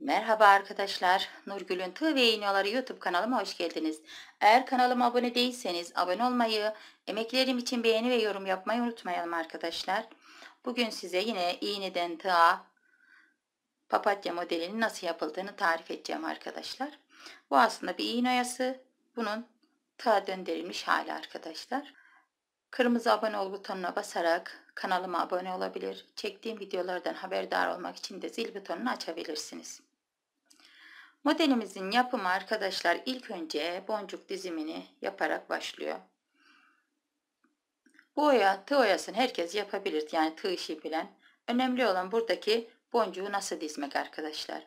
Merhaba arkadaşlar. Nurgül'ün Tığ ve İğneoları YouTube kanalıma hoş geldiniz. Eğer kanalıma abone değilseniz abone olmayı, emeklerim için beğeni ve yorum yapmayı unutmayalım arkadaşlar. Bugün size yine iğneden tığa papatya modelinin nasıl yapıldığını tarif edeceğim arkadaşlar. Bu aslında bir iğne oyası. Bunun tığa döndürülmüş hali arkadaşlar. Kırmızı abone ol butonuna basarak kanalıma abone olabilir. Çektiğim videolardan haberdar olmak için de zil butonunu açabilirsiniz. Modelimizin yapımı arkadaşlar ilk önce boncuk dizimini yaparak başlıyor. Bu oya tığ oyasını herkes yapabilir yani tığ işi bilen. Önemli olan buradaki boncuğu nasıl dizmek arkadaşlar.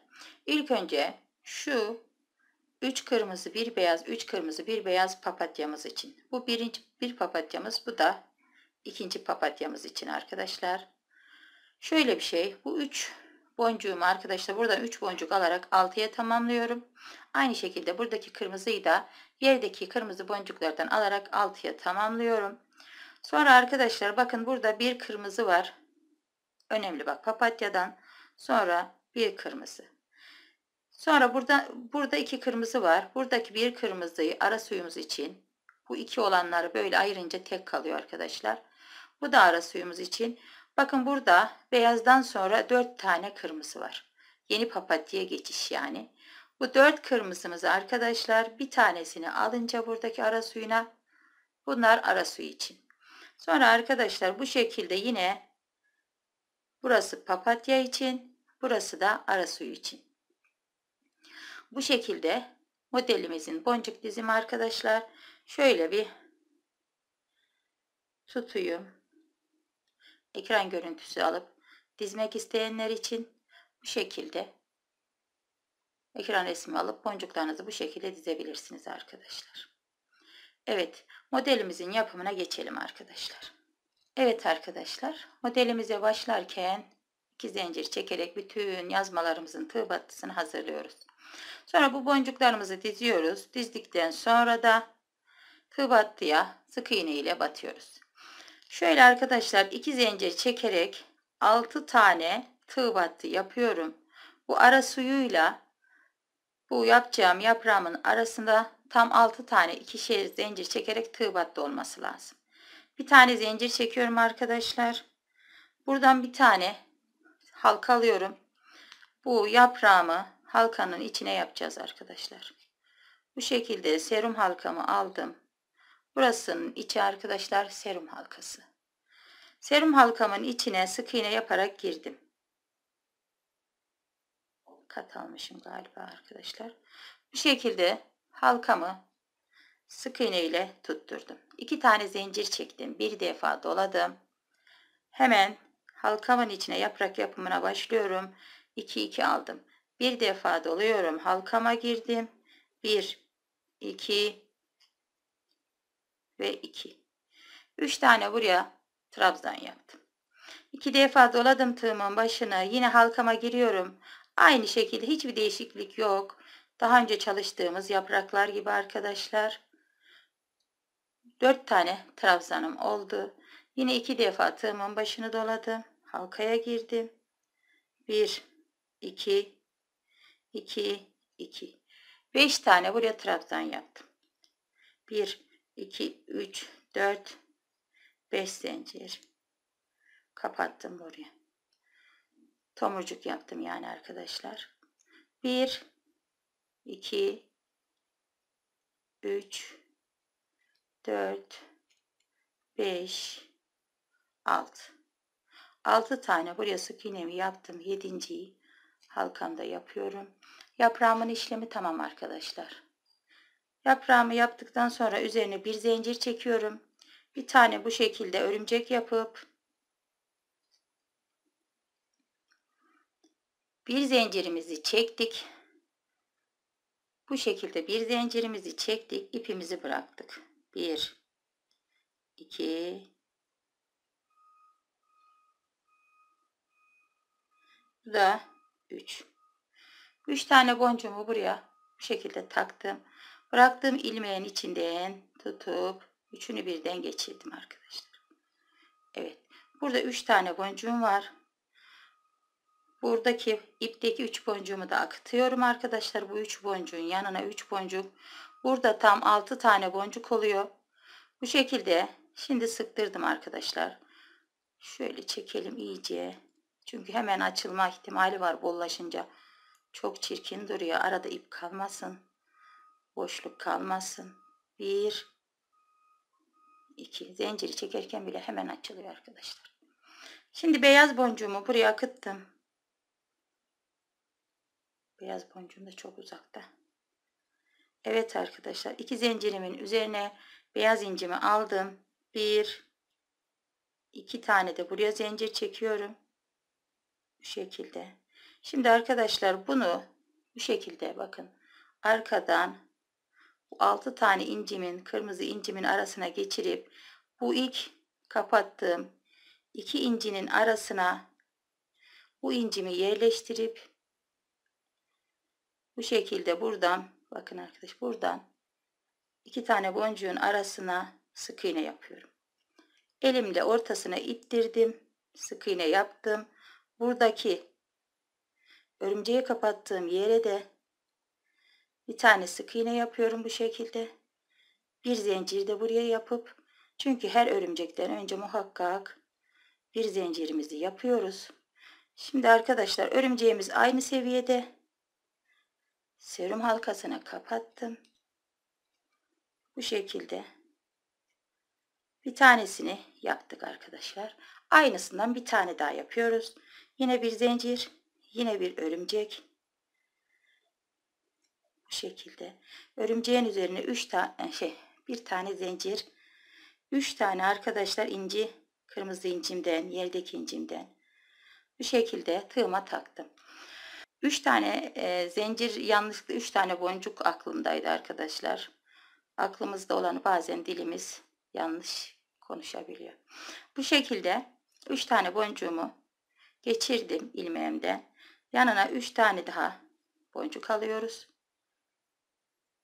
İlk önce şu 3 kırmızı bir beyaz 3 kırmızı bir beyaz papatyamız için. Bu birinci bir papatyamız bu da ikinci papatyamız için arkadaşlar. Şöyle bir şey bu 3 boncuğumu arkadaşlar buradan 3 boncuk alarak 6'ya tamamlıyorum. Aynı şekilde buradaki kırmızıyı da yerdeki kırmızı boncuklardan alarak 6'ya tamamlıyorum. Sonra arkadaşlar bakın burada bir kırmızı var. Önemli bak papatyadan sonra bir kırmızı. Sonra burada burada iki kırmızı var. Buradaki bir kırmızıyı ara suyumuz için bu iki olanları böyle ayırınca tek kalıyor arkadaşlar. Bu da ara suyumuz için. Bakın burada beyazdan sonra 4 tane kırmızı var. Yeni papatya geçiş yani. Bu 4 kırmızımız arkadaşlar bir tanesini alınca buradaki ara suyuna bunlar ara suyu için. Sonra arkadaşlar bu şekilde yine burası papatya için burası da ara suyu için. Bu şekilde modelimizin boncuk dizimi arkadaşlar şöyle bir tutuyum ekran görüntüsü alıp dizmek isteyenler için bu şekilde ekran resmi alıp boncuklarınızı bu şekilde dizebilirsiniz arkadaşlar. Evet modelimizin yapımına geçelim arkadaşlar. Evet arkadaşlar modelimize başlarken iki zincir çekerek bütün yazmalarımızın tığ battısını hazırlıyoruz. Sonra bu boncuklarımızı diziyoruz. Dizdikten sonra da tığ battıya sık iğne ile batıyoruz. Şöyle arkadaşlar iki zincir çekerek 6 tane tığ battı yapıyorum. Bu ara suyuyla bu yapacağım yaprağımın arasında tam 6 tane ikişer zincir çekerek tığ battı olması lazım. Bir tane zincir çekiyorum arkadaşlar. Buradan bir tane halka alıyorum. Bu yaprağımı halkanın içine yapacağız arkadaşlar. Bu şekilde serum halkamı aldım. Burasının içi arkadaşlar serum halkası. Serum halkamın içine sık iğne yaparak girdim. Kat almışım galiba arkadaşlar. Bu şekilde halkamı sık iğne ile tutturdum. İki tane zincir çektim. Bir defa doladım. Hemen halkamın içine yaprak yapımına başlıyorum. 2 2 aldım. Bir defa doluyorum. Halkama girdim. 1 2 ve 2. 3 tane buraya trabzan yaptım. 2 defa doladım tığımın başına, Yine halkama giriyorum. Aynı şekilde hiçbir değişiklik yok. Daha önce çalıştığımız yapraklar gibi arkadaşlar. 4 tane trabzanım oldu. Yine 2 defa tığımın başını doladım. Halkaya girdim. 1 2 2 2 5 tane buraya trabzan yaptım. 1 2 3 4 5 zincir kapattım buraya tomurcuk yaptım yani arkadaşlar 1 2 3 4 5 6 6 tane buraya sık iğnemi yaptım 7.yi halkamda yapıyorum yapramın işlemi tamam arkadaşlar Yaprağımı yaptıktan sonra üzerine bir zincir çekiyorum. Bir tane bu şekilde örümcek yapıp bir zincirimizi çektik. Bu şekilde bir zincirimizi çektik, ipimizi bıraktık. 1 2 Bu da 3. 3 tane boncuğumu buraya bu şekilde taktım. Bıraktığım ilmeğin içinden tutup üçünü birden geçirdim arkadaşlar. Evet. Burada üç tane boncuğum var. Buradaki ipteki üç boncuğumu da akıtıyorum arkadaşlar. Bu üç boncuğun yanına üç boncuk. Burada tam altı tane boncuk oluyor. Bu şekilde şimdi sıktırdım arkadaşlar. Şöyle çekelim iyice. Çünkü hemen açılma ihtimali var bollaşınca. Çok çirkin duruyor. Arada ip kalmasın boşluk kalmasın. Bir, iki. Zinciri çekerken bile hemen açılıyor arkadaşlar. Şimdi beyaz boncuğumu buraya akıttım. Beyaz boncuğum da çok uzakta. Evet arkadaşlar iki zincirimin üzerine beyaz incimi aldım. Bir, iki tane de buraya zincir çekiyorum. Bu şekilde. Şimdi arkadaşlar bunu bu şekilde bakın. Arkadan 6 tane incimin kırmızı incimin arasına geçirip bu ilk kapattığım iki incinin arasına bu incimi yerleştirip bu şekilde buradan bakın arkadaş buradan iki tane boncuğun arasına sık iğne yapıyorum. Elimle ortasına ittirdim. Sık iğne yaptım. Buradaki örümceği kapattığım yere de bir tane sık iğne yapıyorum bu şekilde. Bir zincir de buraya yapıp çünkü her örümcekten önce muhakkak bir zincirimizi yapıyoruz. Şimdi arkadaşlar örümceğimiz aynı seviyede. Serum halkasına kapattım. Bu şekilde bir tanesini yaptık arkadaşlar. Aynısından bir tane daha yapıyoruz. Yine bir zincir, yine bir örümcek bu şekilde. Örümceğin üzerine 3 tane şey bir tane zincir 3 tane arkadaşlar inci kırmızı incimden yerdeki incimden bu şekilde tığıma taktım. 3 tane e, zincir yanlışlıkla 3 tane boncuk aklımdaydı arkadaşlar. Aklımızda olanı bazen dilimiz yanlış konuşabiliyor. Bu şekilde 3 tane boncuğumu geçirdim ilmeğimden. Yanına 3 tane daha boncuk alıyoruz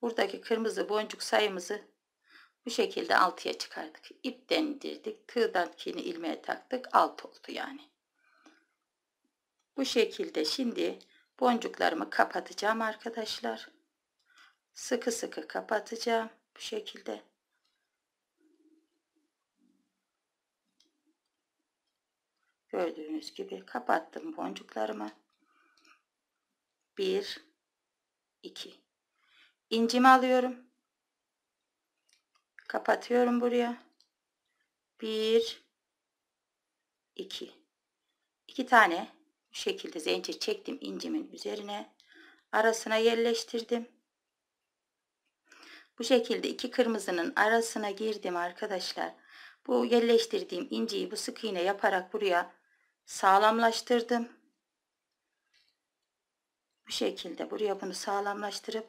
buradaki kırmızı boncuk sayımızı bu şekilde 6'ya çıkardık. İpten indirdik. Tığdankini ilmeğe taktık. 6 oldu yani. Bu şekilde şimdi boncuklarımı kapatacağım arkadaşlar. Sıkı sıkı kapatacağım. Bu şekilde. Gördüğünüz gibi kapattım boncuklarımı. 1 2 incimi alıyorum. Kapatıyorum buraya. 1 2 2 tane bu şekilde zincir çektim incimin üzerine. Arasına yerleştirdim. Bu şekilde iki kırmızının arasına girdim arkadaşlar. Bu yerleştirdiğim inciyi bu sık iğne yaparak buraya sağlamlaştırdım. Bu şekilde buraya bunu sağlamlaştırıp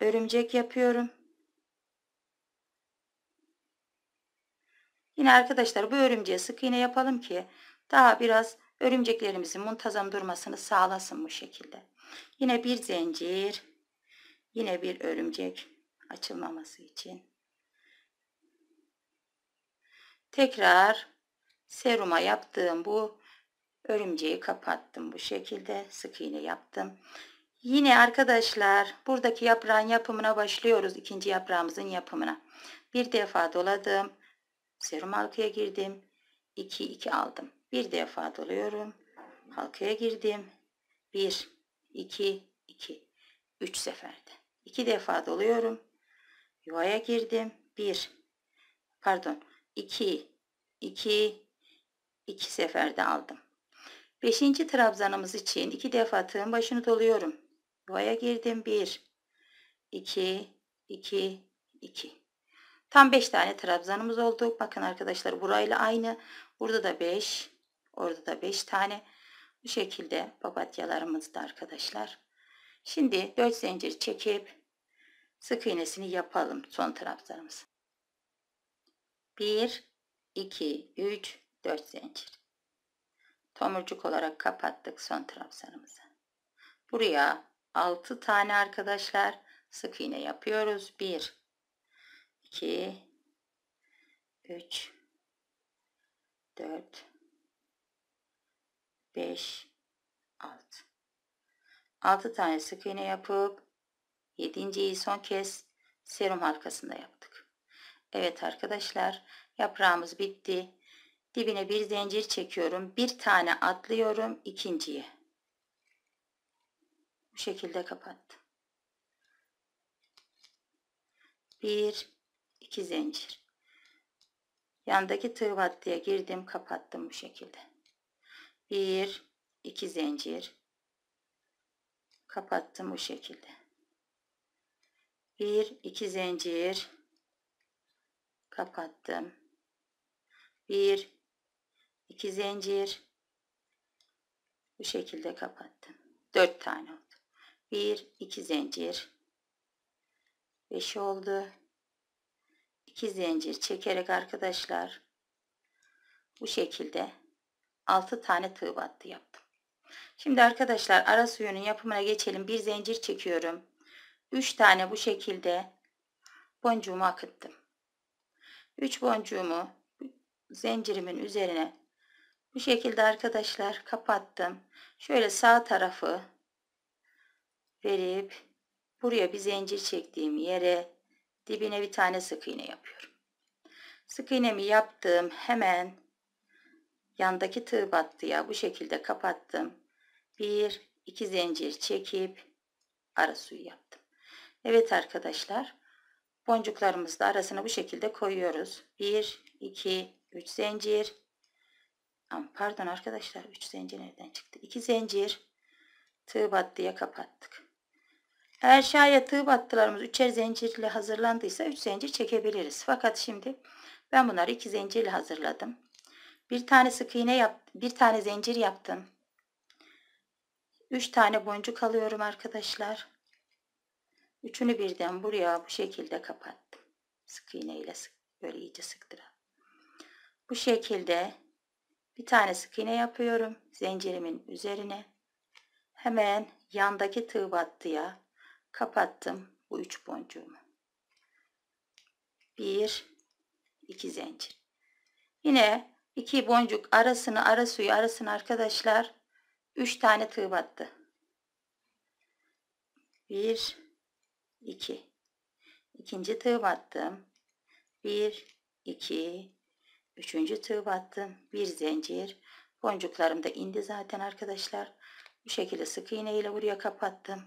örümcek yapıyorum. Yine arkadaşlar bu örümceği sık iğne yapalım ki daha biraz örümceklerimizin muntazam durmasını sağlasın bu şekilde. Yine bir zincir, yine bir örümcek açılmaması için. Tekrar seruma yaptığım bu örümceği kapattım bu şekilde sık iğne yaptım. Yine arkadaşlar buradaki yaprağın yapımına başlıyoruz. ikinci yaprağımızın yapımına. Bir defa doladım. Serum halkaya girdim. 2 2 aldım. Bir defa doluyorum. Halkaya girdim. 1 2 2 3 seferde. 2 defa doluyorum. Yuvaya girdim. 1 pardon 2 2 2 seferde aldım. 5. trabzanımız için 2 defa tığın başını doluyorum. Yuvaya girdim. 1, 2, 2, 2. Tam 5 tane trabzanımız oldu. Bakın arkadaşlar burayla aynı. Burada da 5. Orada da 5 tane. Bu şekilde papatyalarımız da arkadaşlar. Şimdi 4 zincir çekip sık iğnesini yapalım son trabzanımız. 1, 2, 3, 4 zincir. Tomurcuk olarak kapattık son trabzanımızı. Buraya 6 tane arkadaşlar sık iğne yapıyoruz. 1 2 3 4 5 6 6 tane sık iğne yapıp 7.yi son kez serum halkasında yaptık. Evet arkadaşlar yaprağımız bitti. Dibine bir zincir çekiyorum. Bir tane atlıyorum ikinciye. Bu şekilde kapattım. Bir, iki zincir. Yandaki tığ battıya girdim, kapattım bu şekilde. Bir, iki zincir. Kapattım bu şekilde. Bir, iki zincir. Kapattım. Bir, iki zincir. Bu şekilde kapattım. Dört tane oldu. 1 2 zincir 5 oldu 2 zincir çekerek arkadaşlar bu şekilde 6 tane tığ battı yaptım şimdi arkadaşlar ara suyunun yapımına geçelim bir zincir çekiyorum 3 tane bu şekilde boncuğumu akıttım 3 boncuğumu zincirimin üzerine bu şekilde arkadaşlar kapattım şöyle sağ tarafı verip buraya bir zincir çektiğim yere dibine bir tane sık iğne yapıyorum. Sık iğnemi yaptım. Hemen yandaki tığ battıya bu şekilde kapattım. Bir, iki zincir çekip ara suyu yaptım. Evet arkadaşlar. Boncuklarımızı da arasına bu şekilde koyuyoruz. Bir, iki, üç zincir. Pardon arkadaşlar. üç zincir nereden çıktı? İki zincir. Tığ battıya kapattık. Eğer şayet tığ battılarımız üçer zincirle hazırlandıysa 3 zincir çekebiliriz. Fakat şimdi ben bunları 2 zincirle hazırladım. Bir tane sık iğne yap, bir tane zincir yaptım. 3 tane boncuk alıyorum arkadaşlar. Üçünü birden buraya bu şekilde kapattım. Sık iğne ile sık, böyle iyice sıktıra. Bu şekilde bir tane sık iğne yapıyorum zincirimin üzerine. Hemen yandaki tığ battıya kapattım bu üç boncuğumu. Bir, iki zincir. Yine iki boncuk arasını ara suyu arasını arkadaşlar üç tane tığ battı. Bir, iki. İkinci tığ battım. Bir, iki. Üçüncü tığ battım. Bir zincir. Boncuklarım da indi zaten arkadaşlar. Bu şekilde sık iğne ile buraya kapattım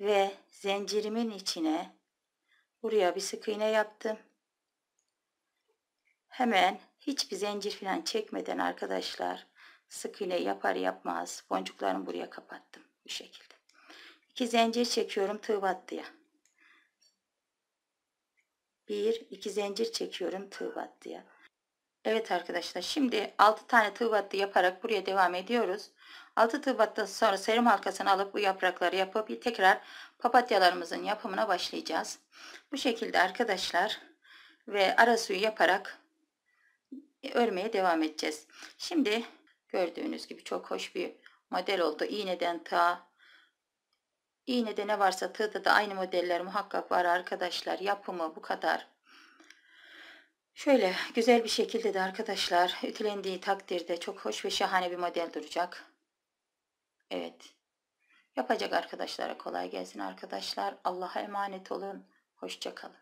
ve zincirimin içine buraya bir sık iğne yaptım. Hemen hiçbir zincir falan çekmeden arkadaşlar sık iğne yapar yapmaz boncuklarımı buraya kapattım bu şekilde. İki zincir çekiyorum tığ battıya. Bir, iki zincir çekiyorum tığ battıya. Evet arkadaşlar şimdi 6 tane tığ battı yaparak buraya devam ediyoruz. 6 Şubat'ta sonra serum halkasını alıp bu yaprakları yapıp tekrar papatyalarımızın yapımına başlayacağız. Bu şekilde arkadaşlar ve ara suyu yaparak örmeye devam edeceğiz. Şimdi gördüğünüz gibi çok hoş bir model oldu. İğneden ta iğnede ne varsa tığda da aynı modeller muhakkak var arkadaşlar. Yapımı bu kadar. Şöyle güzel bir şekilde de arkadaşlar ütülendiği takdirde çok hoş ve şahane bir model duracak. Evet. Yapacak arkadaşlara kolay gelsin arkadaşlar. Allah'a emanet olun. Hoşçakalın.